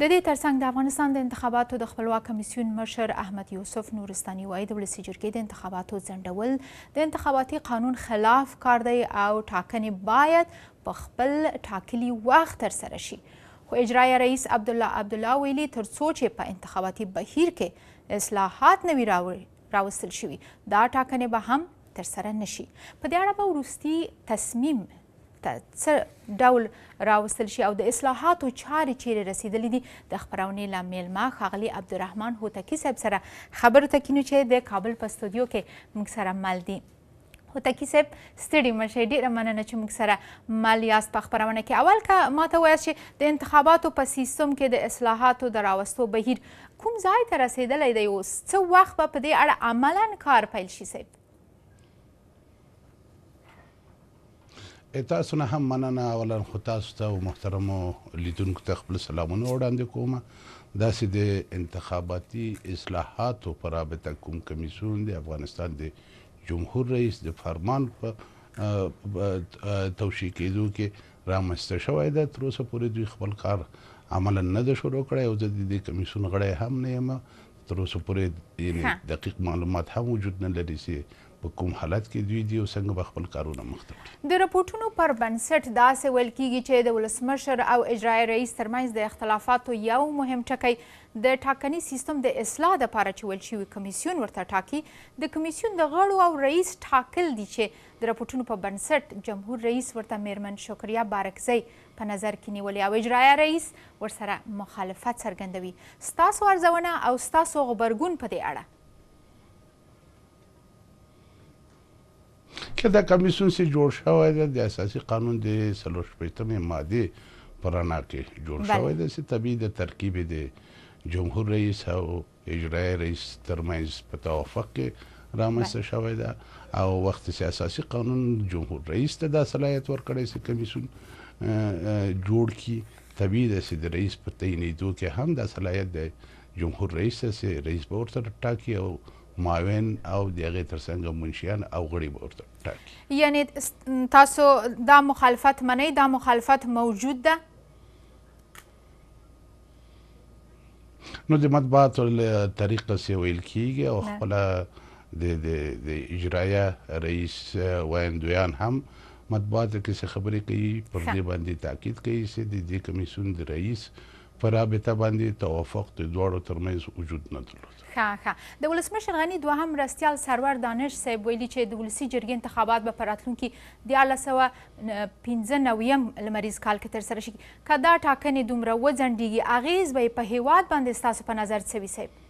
د دې ترڅنګ د افغانستان د انتخاباتو د خپلواک کمیسیون مشر احمد یوسف نورستاني وایي د ولسي جرګې د انتخاباتو ځنډول د انتخاباتي قانون خلاف کار دی او ټاکنې باید په خپل ټاکلي وخت ترسره شي خو اجرایه رئیس عبدالله عبدالله ویلي تر څو چې په انتخاباتي بهیر کې اصلاحات نه وي راوستل شوي دا ټاکنې به هم ترسره نشي په دې اړه به وروستي تصمیم ته څه ډول راوستل شي او د اصلاحاتو چارې چیرې رسیدلې دي د خپرونې له میلمه ښاغلي عبدالرحمن هوتکي صاحب سره خبرو ته کینو چې د کابل په ستودیو کې موږ سره مل دي هوتکی صاحب ستړي مشه ډیره مننه چې موږ سره مل یاست په خپرونه کې اول که ما ته ووایاست چې د انتخاباتو په سیستم کې د اصلاحاتو د راوستو بهیر کوم ځای ته رسېدلی دی اوس څه وخت به په دې اړه عملا کار پیل شي صاحب تاسو نه هم مننه ولر خو تاسو ته محترمو لیدونکو ته خپل سلامونه وړاندې کوم داسې د انتخاباتي اصلاحاتو پر رابطه کوم کمیسون د افغانستان د جمهور رئیس د فرمان په توشیح کېدو کې رامسته شوې ده تر اوسه پورې دوی خپل کار عملا نه ده شروع کړی او د دې کمیسون غړی هم نه یم تر اوسه پورې دقیق معلومات هم وجود نه لري سي په کوم حالت کې دوی دي او څنګه به خپل کارونه مخته وړي د راپورټونو پر بنسټ داسې ویل کیږي چې د ولسمشر او اجرایي رئیس ترمنځ د اختلافاتو یو مهم ټکی د ټاکنې سیستم د اصلاح لپاره چې ویل شوي کمیسیون ورته ټاکي د کمیسیون د غړو او رئیس ټاکل دي چې د راپورټونو په بنسټ جمهور رئیس ورته میرمن شکریا بارکزی په نظر کې نیولې او اجرایه رئیس ورسره مخالفت څرګندوي ستاسو ارزونه او ستاسو غبرګون په دې اړه کې دا کمیسون سي جوړ شوی دی د اساسي قانون د سلور شپږمې ماده پرانا کې جوړ شوی دی چې طبي د ترکیب دی جمهور رئیس او اجرایي رئیس ترمنځ په توافق کې رامنځته شوی دی او وخت سي اساسي قانون جمهور رئیس ته د صلاحيت ورکړی سي کمیسون جوړ کی طبي د سي د رئیس په تعینېدو کې هم د صلاحيت دی جمهور رئیس سي رئیس به ورته ټاکي او معاون او دغه ترڅنګ منشيان او غړي به ورته ټاکي یعنی تاسو دا مخالفت منئ دا مخالفت موجود ده نو د مطبوعات طریقه سی ویل کیږي او خپل د د د اجرایه رئیس ویندویان هم مطبوعات کې څه خبرې کوي پر دې باندې تاکید کوي چې د دې کمیسون د رئیس په رابطه باندې توافق د دواړو ترمنځ وجود نه درلود ښه ښه د ولسمشر غني دوهم مرستیال سرور دانش صاحب ویلي چې د ولسي جرګې انتخابات به په راتلونکي دیارلس سوه پنځه نویم لمریز کال کې ترسره شي که دا ټاکنې دومره وځنډېږي اغیز به یې په هیواد باندې ستاسو په نظر څه وي صاحب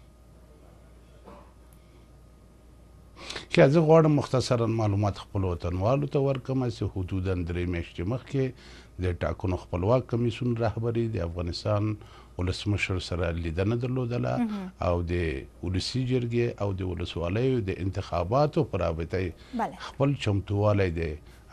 چې زه غواړم مختصرا معلومات خپل وطنوالو ته ورکم چې حدودا درې میاشتې مخکې د ټاکنو خپلواک کمیسون رهبری د افغانستان ولسمشر سره لیدنه درلودله او د ولسی جرګې او د ولسوالیو د انتخاباتو پر رابطه خپل چمتووالی دی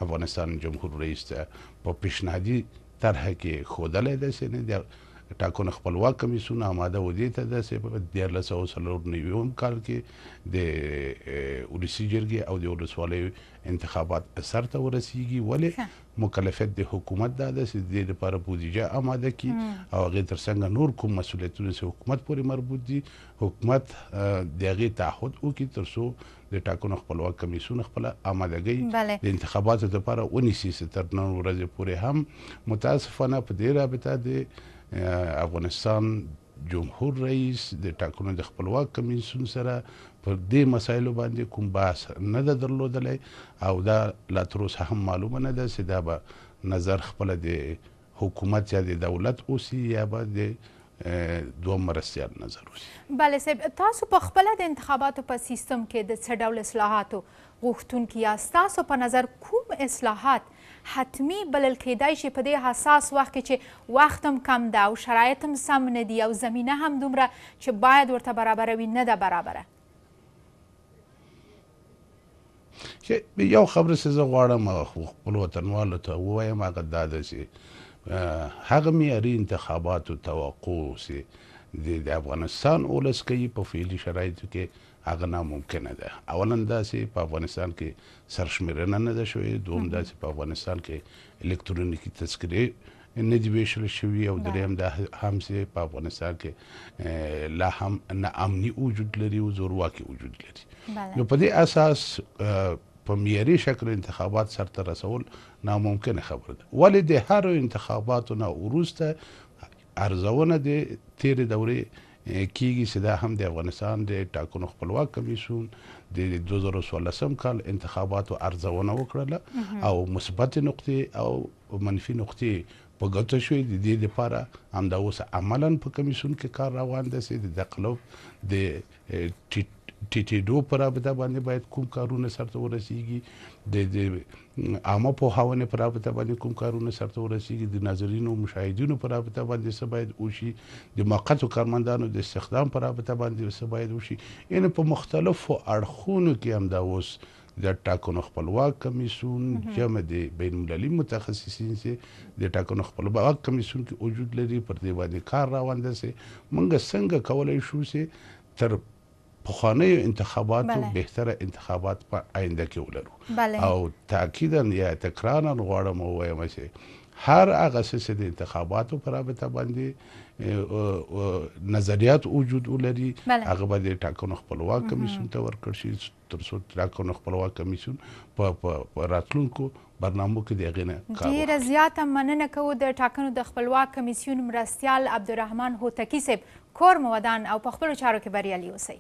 افغانستان جمهور رئیس ته په پیشنهادي طرحه کې خودلې ده چې د ټاکنه خپلواک کمیسیون آماده و دي ته د 1990 کال کې د ولسی جرګې او د ولسوالۍ انتخابات اثر ته ورسیږي ولې مکلفیت د حکومت دا ده چې د دې لپاره بودیجه آماده کړي او هغه ترڅنګ نور کوم مسولیتونه چې حکومت پورې مربوط دي حکومت د هغه تعهد وکړي ترڅو د ټاکنو خپلواک کمیسیون خپل آمادګۍ د انتخاباتو لپاره ونیسي چې تر نن ورځې پورې هم متاسفانه په دې رابطه د افغانستان جمهور رئیس د ټاکنو د خپلواک کمیسیون سره پر دې مسایلو باندې کوم بحث نه ده درلودلی او دا لا تر اوسه هم معلومه نه ده چې دا به نظر خپله د حکومت یا د دولت اوسي یا به د دوه مرستیال نظر وي بله صاحب تاسو په خپله د انتخاباتو په سیستم کې د څه ډول اصلاحاتو غوښتونکي یاست تاسو په نظر کوم اصلاحات حتمی بلل کېدای شي په دې حساس وخت کې چې وخت هم کم ده او شرایط هم سم نه دي او زمینه هم دومره چې باید ورته برابروي نه ده برابره چې یو خبره څه زه غواړم خپلو وطنوالو ته ووایم هغه دا ده چې هغه معیاري انتخاباتو توقع سي د افغانستان اولس کوي په فعلي شرایطو کې هغه ناممکنه ده اولا داسې په افغانستان کې سرشمیرنه نه ده شوې دوم داسې په افغانستان کې الکترونیکی تذکرې نه دی ویشل شوی او دریم د همسه په افغانستان کې لا هم نه امني وجود لري او زورواکي وجود لري نو په دې اساس په معیاري شکل انتخابات سرته رسول ناممکن خبره ده ولې د هر انتخاباتو نه وروسته ارزونه د تیرې دورې کیږي چې دا هم د افغانستان د ټاکنو خپلواک کمیسون د 2016 کال انتخاباتو ارزونه وکړه او مثبت نقطې او منفي نقطې په ګټه شوې د دې لپاره هم دا اوس عملاً په کمیسون کې کار روان دی چې د قلب د ټیټ ټیټېدو پر رابطه باندې باید کوم کارونه سرته ورسیږي د د عامه پوهاوی پر رابطه باندې کوم کارونه سرته ورسیږي د ناظرینو مشاهدینو پر رابطه باندې څه باید وشي د موقتو کارمندانو د استخدام پر رابطه باندې څه باید وشي یعنی په مختلفو اړخونو کې هم دا اوس د ټاکنو خپلواک کمیسون جمع د بین المللي متخصصین سي د ټاکنو خپلواک کمیسون کې وجود لري پر دې باندې کار روان دي سي موږ څنګه کولای شو سي تر پخوانی انتخاباتو بله. بهتره انتخابات په آینده کې ولرو بله. او تاکیدا یا تکرارا غواړم ووایم چې هر هغه څه د انتخاباتو پر رابطه باندې نظریات وجود ولري هغه به د ټاکنو خپلواک کمیسیون ته ورکړ شي تر څو ټاکنو خپلواک کمیسیون په راتلونکو برنامه کې دغه نه کار ډیره زیاته مننه کوو د ټاکنو د خپلواک کمیسیون مرستيال عبدالرحمن هوتکی صاحب کور مودان او په خپل چارو کې بریالي اوسئ